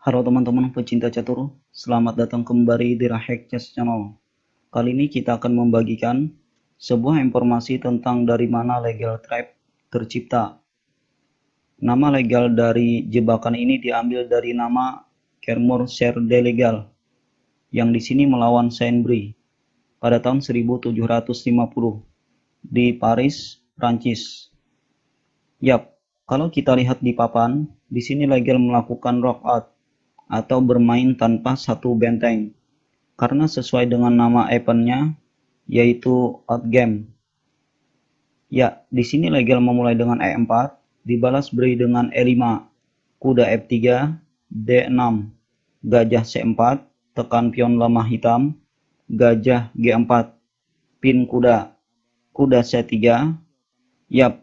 Halo teman-teman pecinta catur, selamat datang kembali di Rahek Chess Channel. Kali ini kita akan membagikan sebuah informasi tentang dari mana legal trap tercipta. Nama legal dari jebakan ini diambil dari nama Kermor Ser de Legal, yang di sini melawan saint Bri pada tahun 1750 di Paris, Prancis. Yap, kalau kita lihat di papan, di sini legal melakukan rock out atau bermain tanpa satu benteng karena sesuai dengan nama eventnya yaitu out game Ya, di sini legal memulai dengan E4, dibalas beri dengan E5, kuda F3, e D6, gajah C4, tekan pion lemah hitam, gajah G4, pin kuda, kuda C3. Yap,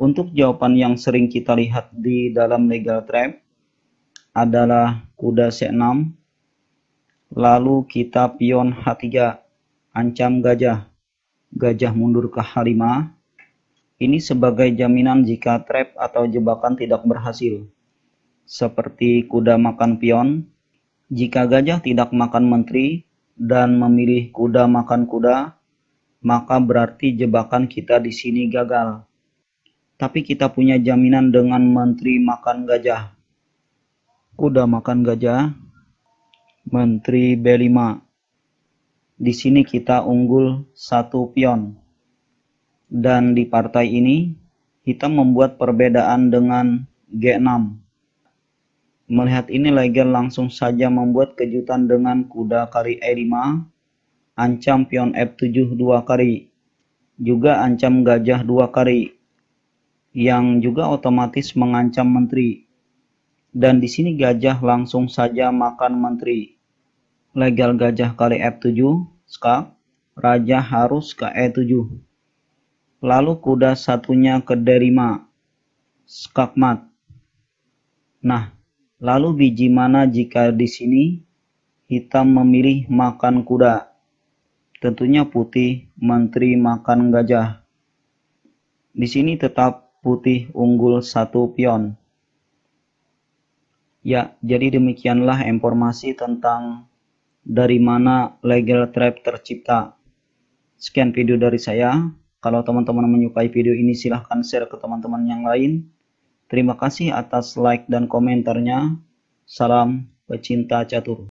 untuk jawaban yang sering kita lihat di dalam legal trap, adalah kuda C6. Lalu kita pion H3, ancam gajah. Gajah mundur ke H5. Ini sebagai jaminan jika trap atau jebakan tidak berhasil. Seperti kuda makan pion, jika gajah tidak makan menteri dan memilih kuda makan kuda, maka berarti jebakan kita di sini gagal. Tapi kita punya jaminan dengan menteri makan gajah. Kuda makan gajah, Menteri B5. Di sini kita unggul satu pion. Dan di partai ini, kita membuat perbedaan dengan G6. Melihat ini, Legion langsung saja membuat kejutan dengan kuda kari E5, ancam pion F7 dua kali, juga ancam gajah dua kali, yang juga otomatis mengancam menteri dan di sini gajah langsung saja makan menteri. Legal gajah kali F7, skak. Raja harus ke E7. Lalu kuda satunya ke D5, skakmat. Nah, lalu biji mana jika di sini hitam memilih makan kuda? Tentunya putih menteri makan gajah. Di sini tetap putih unggul satu pion. Ya, jadi demikianlah informasi tentang dari mana legal trap tercipta. Sekian video dari saya. Kalau teman-teman menyukai video ini silahkan share ke teman-teman yang lain. Terima kasih atas like dan komentarnya. Salam pecinta catur.